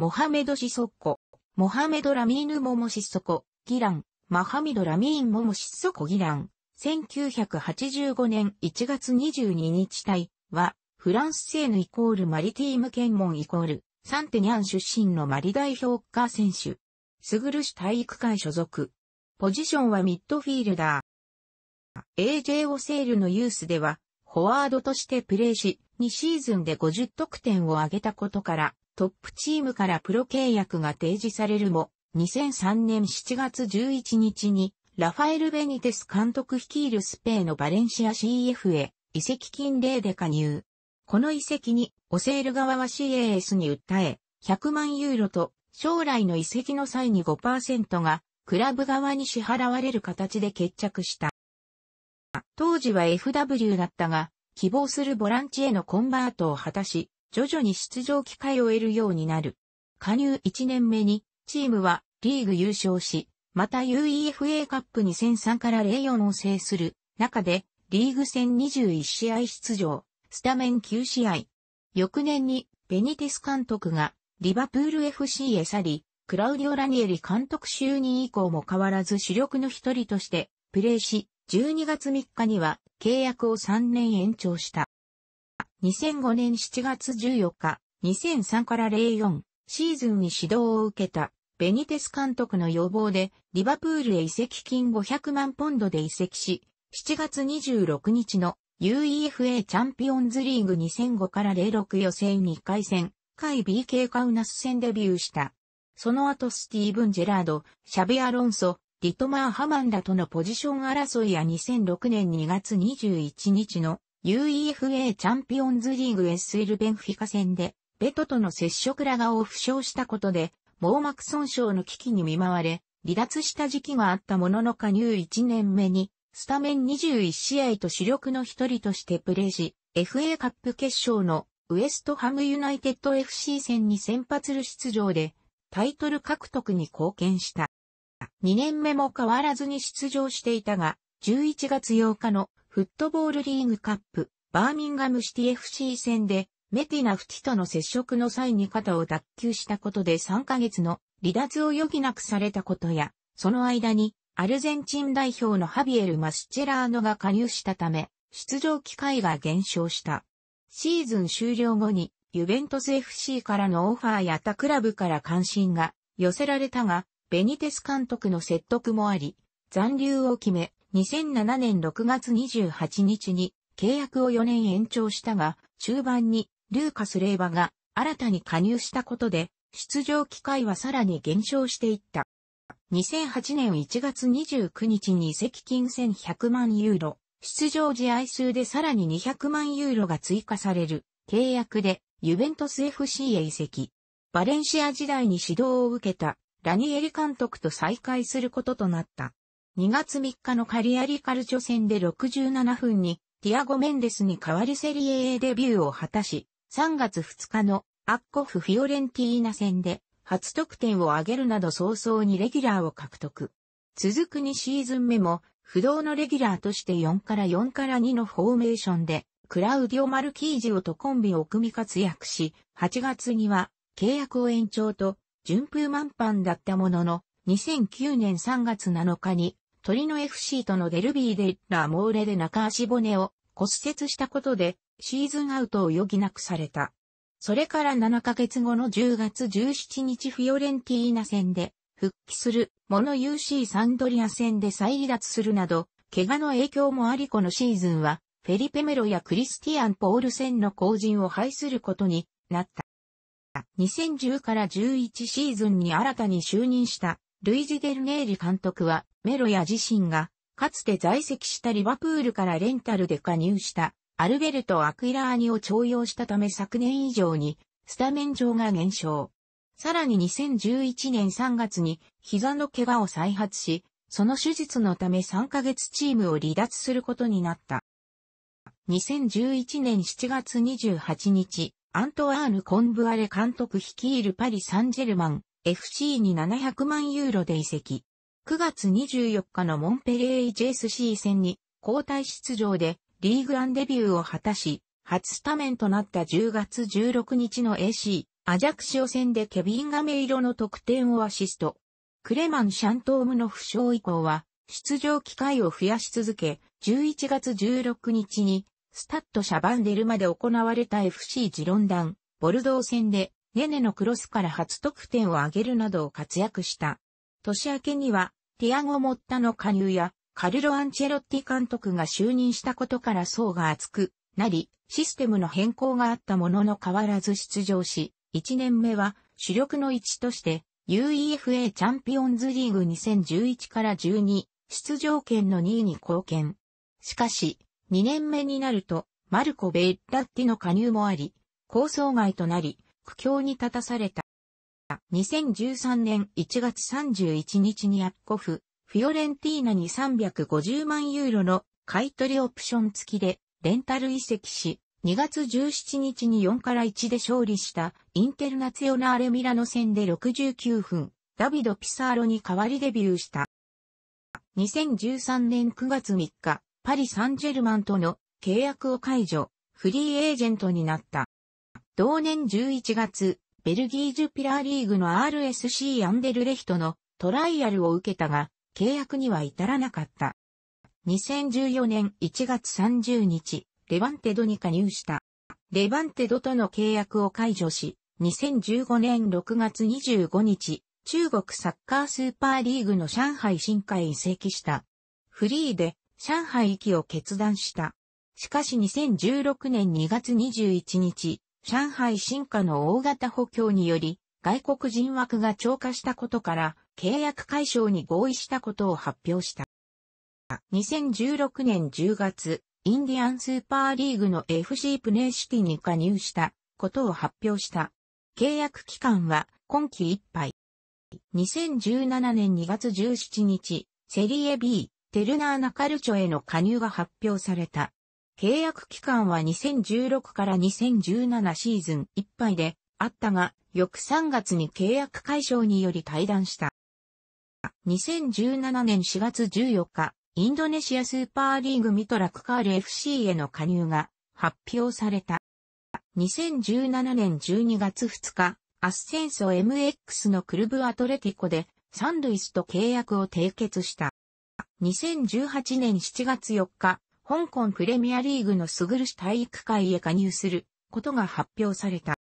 モハメド・シソッコ、モハメド・ラミーヌ・モモ・シソコ、ギラン、マハミド・ラミーン・モモ・シソコ・ギラン、1985年1月22日隊は、フランスーのイコールマリティーム検問イコール、サンテニャン出身のマリ代表カー選手。スグル市体育会所属。ポジションはミッドフィールダー。AJ オセールのユースでは、フォワードとしてプレーし、2シーズンで50得点を挙げたことから、トップチームからプロ契約が提示されるも、2003年7月11日に、ラファエル・ベニテス監督率いるスペイのバレンシア CF へ、移籍金0で加入。この移籍に、オセール側は CAS に訴え、100万ユーロと、将来の移籍の際に5%が、クラブ側に支払われる形で決着した。当時は FW だったが、希望するボランチへのコンバートを果たし、徐々に出場機会を得るようになる。加入1年目に、チームはリーグ優勝し、また UEFA カップ2003から04を制する中で、リーグ戦21試合出場、スタメン9試合。翌年に、ベニテス監督が、リバプール FC へ去り、クラウディオ・ラニエリ監督就任以降も変わらず主力の一人として、プレーし、12月3日には契約を3年延長した。2005年7月14日、2003から04シーズンに指導を受けたベニテス監督の要望でリバプールへ移籍金500万ポンドで移籍し、7月26日の UEFA チャンピオンズリーグ2005から06予選2回戦、回 BK カウナス戦デビューした。その後スティーブン・ジェラード、シャビ・アロンソ、リトマー・ハマンらとのポジション争いや2006年2月21日の UEFA チャンピオンズリーグ SL ベンフィカ戦で、ベトとの接触らがを負傷したことで、網膜損傷の危機に見舞われ、離脱した時期があったものの加入1年目に、スタメン21試合と主力の一人としてプレーし、FA カップ決勝のウエストハムユナイテッド FC 戦に先発出場で、タイトル獲得に貢献した。2年目も変わらずに出場していたが、11月8日のフットボールリーグカップ、バーミンガムシティ FC 戦で、メティナフティとの接触の際に肩を脱臼したことで3ヶ月の離脱を余儀なくされたことや、その間にアルゼンチン代表のハビエル・マスチェラーノが加入したため、出場機会が減少した。シーズン終了後に、ユベントス FC からのオファーや他クラブから関心が寄せられたが、ベニテス監督の説得もあり、残留を決め、2007年6月28日に契約を4年延長したが、中盤にルーカス・レーバが新たに加入したことで、出場機会はさらに減少していった。2008年1月29日に移籍金1100万ユーロ、出場試合数でさらに200万ユーロが追加される契約でユベントス FC へ移籍。バレンシア時代に指導を受けたラニエリ監督と再会することとなった。2月3日のカリアリカルチョ戦で67分にティアゴ・メンデスに代わりセリエ A デビューを果たし、3月2日のアッコフ・フィオレンティーナ戦で初得点を挙げるなど早々にレギュラーを獲得。続く2シーズン目も不動のレギュラーとして4から4から2のフォーメーションでクラウディオ・マルキージオとコンビを組み活躍し、8月には契約を延長と順風満帆だったものの、2009年3月7日に鳥の FC とのデルビーでラモーレで中足骨を骨折したことでシーズンアウトを余儀なくされた。それから7ヶ月後の10月17日フィオレンティーナ戦で復帰するモノ UC サンドリア戦で再離脱するなど、怪我の影響もありこのシーズンはフェリペメロやクリスティアン・ポール戦の後陣を排することになった。2010から11シーズンに新たに就任したルイジ・デルネーリ監督は、メロヤ自身が、かつて在籍したリバプールからレンタルで加入した、アルベルト・アクイラーニを徴用したため昨年以上に、スタメン上が減少。さらに2011年3月に、膝の怪我を再発し、その手術のため3ヶ月チームを離脱することになった。2011年7月28日、アントワーヌ・コンブアレ監督率いるパリ・サンジェルマン、FC に700万ユーロで移籍。9月24日のモンペレイ JSC 戦に交代出場でリーグアンデビューを果たし、初スタメンとなった10月16日の AC、アジャクシオ戦でケビン・ガメイロの得点をアシスト。クレマン・シャントームの負傷以降は、出場機会を増やし続け、11月16日に、スタッド・シャバンデルまで行われた FC ジロンダン、ボルドー戦で、ネネのクロスから初得点を挙げるなどを活躍した。年明けには、ティアゴ・モッタの加入や、カルロ・アンチェロッティ監督が就任したことから層が厚くなり、システムの変更があったものの変わらず出場し、1年目は主力の一として UEFA チャンピオンズリーグ2011から12出場権の2位に貢献。しかし、2年目になると、マルコ・ベッダッティの加入もあり、構想外となり、苦境に立たされた。2013年1月31日にアッコフ、フィオレンティーナに350万ユーロの買い取りオプション付きでレンタル移籍し、2月17日に4から1で勝利したインテルナツヨナーレミラノ戦で69分、ダビド・ピサーロに代わりデビューした。2013年9月3日、パリ・サンジェルマンとの契約を解除、フリーエージェントになった。同年11月、ベルギージュピラーリーグの RSC アンデルレヒトのトライアルを受けたが、契約には至らなかった。2014年1月30日、レバンテドに加入した。レバンテドとの契約を解除し、2015年6月25日、中国サッカースーパーリーグの上海新海移籍した。フリーで上海行きを決断した。しかし2016年2月21日、上海進化の大型補強により、外国人枠が超過したことから、契約解消に合意したことを発表した。2016年10月、インディアンスーパーリーグの FC プネーシティに加入したことを発表した。契約期間は今季いっぱい。2017年2月17日、セリエ B、テルナーナカルチョへの加入が発表された。契約期間は2016から2017シーズンいっぱいであったが、翌3月に契約解消により退団した。2017年4月14日、インドネシアスーパーリーグミトラクカール FC への加入が発表された。2017年12月2日、アッセンソ MX のクルブアトレティコでサンルイスと契約を締結した。2018年7月4日、香港プレミアリーグのぐるし体育会へ加入することが発表された。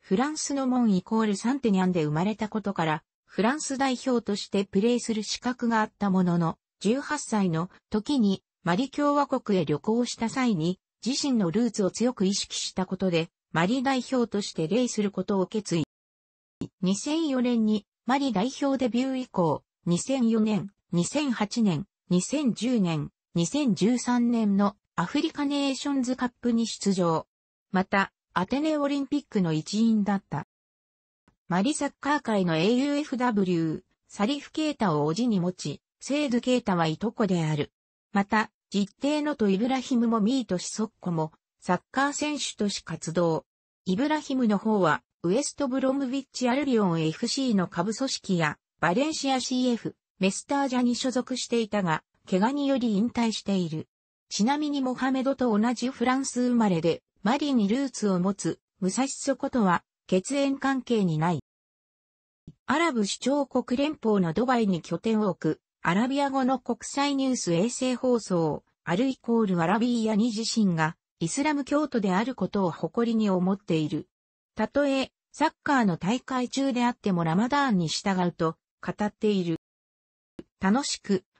フランスの門イコールサンテニャンで生まれたことから、フランス代表としてプレーする資格があったものの、18歳の時にマリ共和国へ旅行した際に、自身のルーツを強く意識したことで、マリ代表として礼することを決意。2004年にマリ代表デビュー以降、2004年、2008年、2010年、2013年のアフリカネーションズカップに出場。また、アテネオリンピックの一員だった。マリサッカー界の AUFW、サリフ・ケータを叔父に持ち、セード・ケータはいとこである。また、実定のとイブラヒムもミートしソッコも、サッカー選手とし活動。イブラヒムの方は、ウエストブロムビッチアルビオン FC の下部組織や、バレンシア CF、メスタージャに所属していたが、怪我により引退している。ちなみにモハメドと同じフランス生まれで、マリにルーツを持つ、武蔵ソコとは、血縁関係にない。アラブ首長国連邦のドバイに拠点を置く、アラビア語の国際ニュース衛星放送、アルイコールアラビーヤに自身が、イスラム教徒であることを誇りに思っている。たとえ、サッカーの大会中であってもラマダーンに従うと、語っている。楽しく、